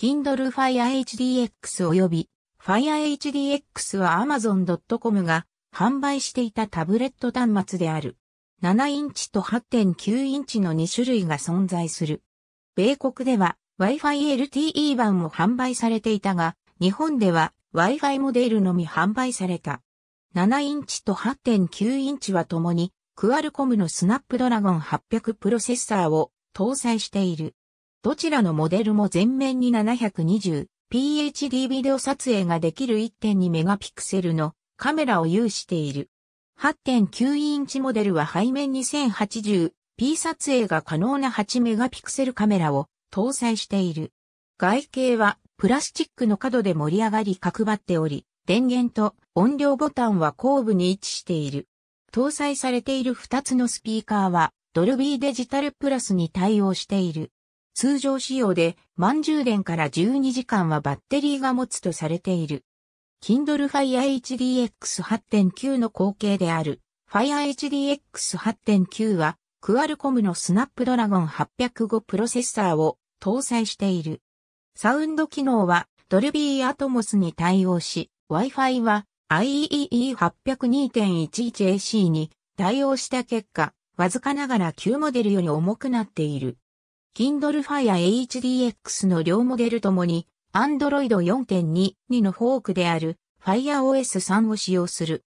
Kindle Fire HDX 及び Fire HDX は Amazon.com が販売していたタブレット端末である。7インチと8.9インチの2種類が存在する。米国では Wi-Fi LTE 版も販売されていたが、日本では Wi-Fi モデルのみ販売された。7インチと8.9インチは共に、クアルコムのスナップドラゴン800プロセッサーを搭載している。どちらのモデルも前面に 720PHD ビデオ撮影ができる1.2メガピクセルのカメラを有している。8.9インチモデルは背面に 1080p 撮影が可能な8メガピクセルカメラを搭載している。外形はプラスチックの角で盛り上がり角張っており、電源と音量ボタンは後部に位置している。搭載されている2つのスピーカーは、ドルビーデジタルプラスに対応している。通常仕様で満充電から12時間はバッテリーが持つとされている。Kindle Fire HDX 8.9の後継である Fire HDX 8.9はクアルコムのスナップドラゴン805プロセッサーを搭載している。サウンド機能はドルビーアトモスに対応し、Wi-Fi は IEEE802.11AC に対応した結果、わずかながら旧モデルより重くなっている。Kindle Fire HDX の両モデルともに、Android 4.2.2のフォークである FireOS 3を使用する。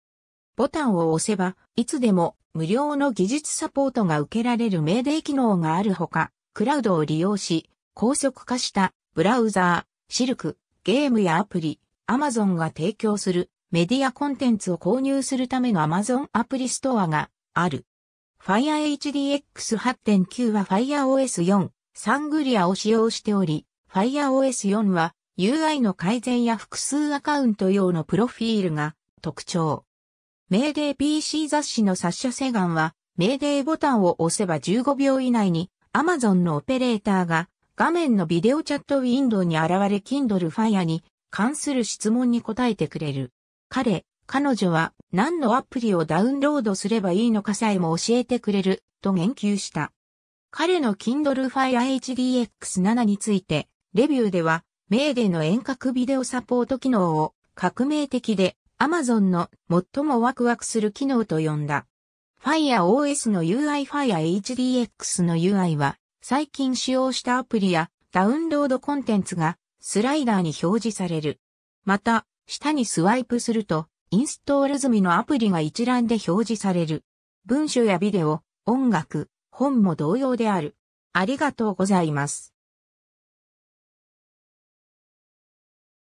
ボタンを押せば、いつでも無料の技術サポートが受けられる命令機能があるほか、クラウドを利用し、高速化したブラウザー、シルク、ゲームやアプリ、Amazon が提供するメディアコンテンツを購入するための Amazon アプリストアがある。Fire HDX 8.9は FireOS サングリアを使用しており、FireOS 4は UI の改善や複数アカウント用のプロフィールが特徴。メーデー PC 雑誌のサッシャセガンは、メーデーボタンを押せば15秒以内に Amazon のオペレーターが画面のビデオチャットウィンドウに現れ Kindle Fire に関する質問に答えてくれる。彼、彼女は何のアプリをダウンロードすればいいのかさえも教えてくれると言及した。彼の Kindle Fire HDX7 について、レビューでは、メーデの遠隔ビデオサポート機能を革命的で Amazon の最もワクワクする機能と呼んだ。Fire OS の UI Fire HDX の UI は最近使用したアプリやダウンロードコンテンツがスライダーに表示される。また、下にスワイプするとインストール済みのアプリが一覧で表示される。文書やビデオ、音楽、本も同様である。ありがとうございます。